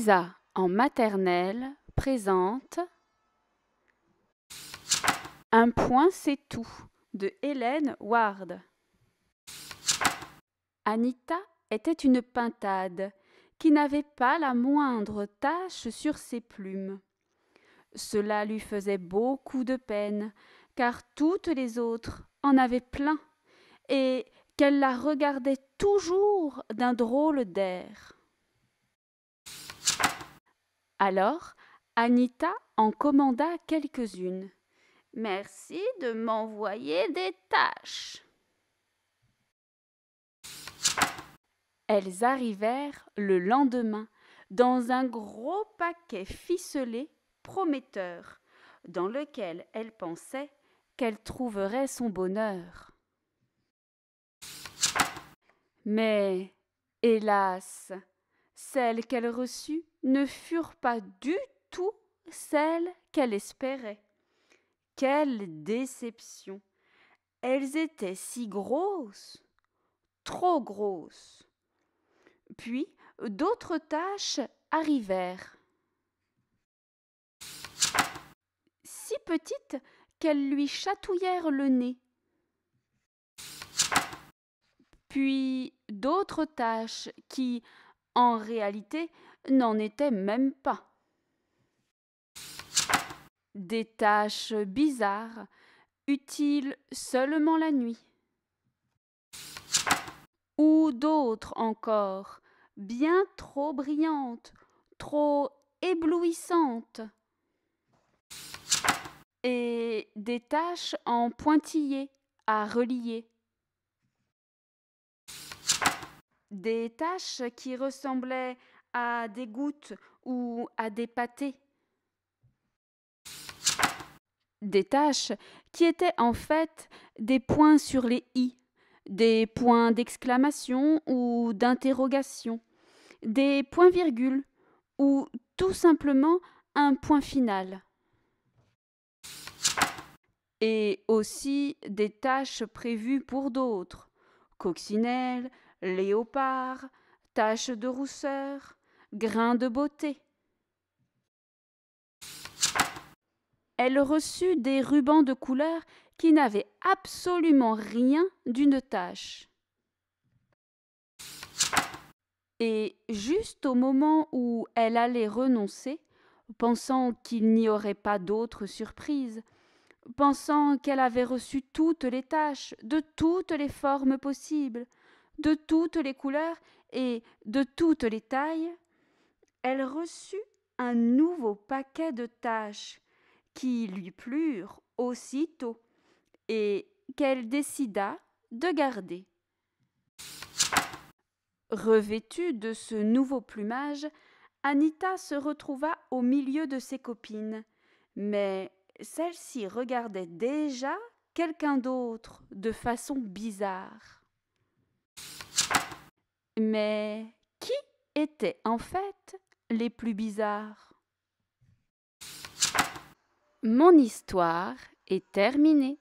Lisa en maternelle présente Un point c'est tout de Hélène Ward. Anita était une pintade qui n'avait pas la moindre tache sur ses plumes. Cela lui faisait beaucoup de peine, car toutes les autres en avaient plein, et qu'elle la regardait toujours d'un drôle d'air. Alors, Anita en commanda quelques-unes. Merci de m'envoyer des tâches. Elles arrivèrent le lendemain dans un gros paquet ficelé prometteur, dans lequel elle pensait qu'elle trouverait son bonheur. Mais, hélas, celles qu'elle reçut ne furent pas du tout celles qu'elle espérait. Quelle déception Elles étaient si grosses, trop grosses. Puis d'autres tâches arrivèrent. Si petites qu'elles lui chatouillèrent le nez. Puis d'autres tâches qui, en réalité n'en était même pas. Des tâches bizarres, utiles seulement la nuit. Ou d'autres encore, bien trop brillantes, trop éblouissantes. Et des tâches en pointillés à relier. des taches qui ressemblaient à des gouttes ou à des pâtés. Des taches qui étaient en fait des points sur les i, des points d'exclamation ou d'interrogation, des points-virgules ou tout simplement un point final. Et aussi des tâches prévues pour d'autres, coccinelles, léopard, tache de rousseur, grain de beauté. Elle reçut des rubans de couleur qui n'avaient absolument rien d'une tache. Et juste au moment où elle allait renoncer, pensant qu'il n'y aurait pas d'autre surprise, pensant qu'elle avait reçu toutes les tâches de toutes les formes possibles, de toutes les couleurs et de toutes les tailles, elle reçut un nouveau paquet de tâches qui lui plurent aussitôt et qu'elle décida de garder. Revêtue de ce nouveau plumage, Anita se retrouva au milieu de ses copines, mais celle-ci regardait déjà quelqu'un d'autre de façon bizarre. Mais qui étaient en fait les plus bizarres Mon histoire est terminée.